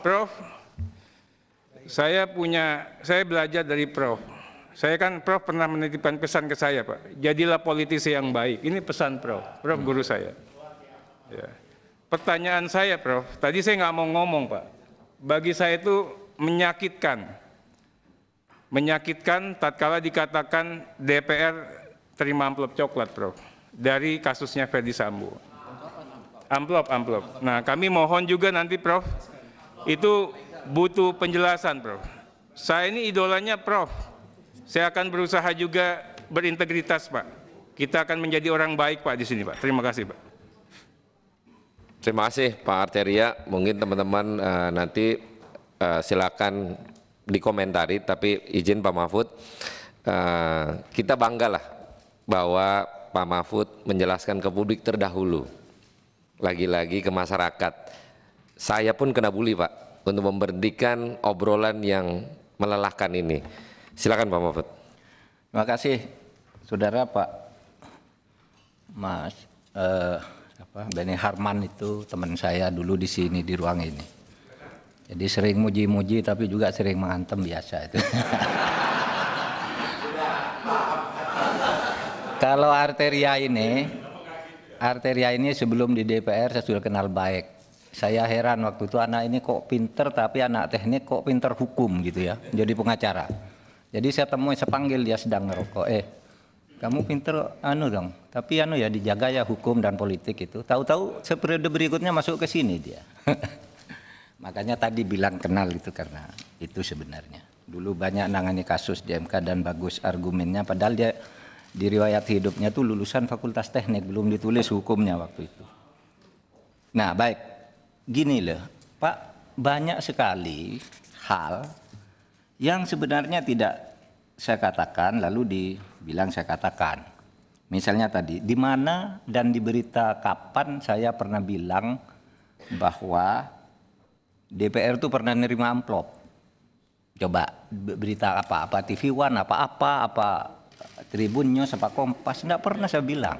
Prof, saya punya, saya belajar dari Prof. Saya kan Prof pernah menitipkan pesan ke saya Pak, jadilah politisi yang baik. Ini pesan Prof, Prof guru saya. Ya. Pertanyaan saya Prof, tadi saya nggak mau ngomong Pak. Bagi saya itu menyakitkan. Menyakitkan tatkala dikatakan DPR terima amplop coklat Prof. Dari kasusnya Ferdi Sambo amplop amplop nah kami mohon juga nanti prof itu butuh penjelasan prof saya ini idolanya prof saya akan berusaha juga berintegritas pak kita akan menjadi orang baik pak di sini pak terima kasih pak terima kasih pak Arteria mungkin teman-teman uh, nanti uh, silakan dikomentari tapi izin Pak Mahfud uh, kita banggalah bahwa Pak Mahfud menjelaskan ke publik terdahulu lagi-lagi ke masyarakat. Saya pun kena bully Pak untuk memberhentikan obrolan yang melelahkan ini. Silakan Pak Mahfud. Terima kasih, saudara Pak Mas eh, apa, Benny Harman itu teman saya dulu di sini di ruang ini. Jadi sering muji-muji tapi juga sering mengantem biasa itu. Kalau arteria ini Arteria ini sebelum di DPR saya sudah kenal baik. Saya heran waktu itu anak ini kok pinter tapi anak teknik kok pinter hukum gitu ya, jadi pengacara. Jadi saya temui, saya panggil dia sedang ngerokok. Eh, kamu pinter anu dong, tapi anu ya dijaga ya hukum dan politik itu. Tahu-tahu seperiode berikutnya masuk ke sini dia. Makanya tadi bilang kenal itu karena itu sebenarnya. Dulu banyak nangani kasus di MK dan bagus argumennya, padahal dia di riwayat hidupnya tuh lulusan fakultas teknik belum ditulis hukumnya waktu itu. Nah baik, gini loh Pak banyak sekali hal yang sebenarnya tidak saya katakan lalu dibilang saya katakan. Misalnya tadi di mana dan diberita kapan saya pernah bilang bahwa DPR tuh pernah nerima amplop. Coba berita apa? Apa TV One? Apa apa? Apa Tribunnya sama Kompas tidak pernah saya bilang.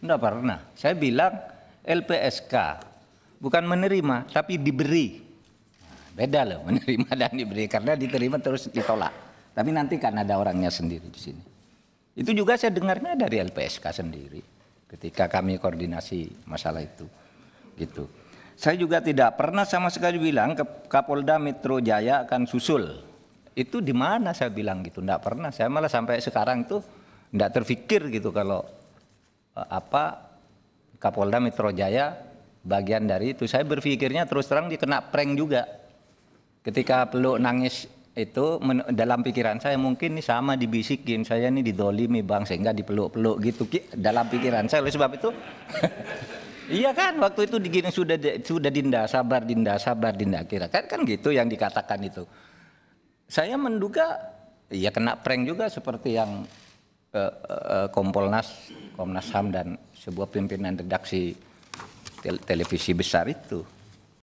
Tidak pernah. Saya bilang LPSK bukan menerima tapi diberi. Nah, beda loh menerima dan diberi karena diterima terus ditolak. Tapi nanti kan ada orangnya sendiri di sini. Itu juga saya dengarnya dari LPSK sendiri ketika kami koordinasi masalah itu. Gitu. Saya juga tidak pernah sama sekali bilang ke Kapolda Metro Jaya akan susul itu di mana saya bilang gitu tidak pernah saya malah sampai sekarang tuh tidak terfikir gitu kalau eh, apa Kapolda Metro Jaya bagian dari itu saya berpikirnya terus terang dikenak prank juga ketika peluk nangis itu men, dalam pikiran saya mungkin ini sama dibisikin saya ini didolimi bang sehingga dipeluk-peluk gitu dalam pikiran saya oleh sebab itu Iya kan, waktu itu digini sudah sudah Dinda, sabar Dinda, sabar Dinda kira kan kan gitu yang dikatakan itu. Saya menduga ya kena prank juga seperti yang uh, uh, Kompolnas, Komnas HAM dan sebuah pimpinan redaksi tel televisi besar itu.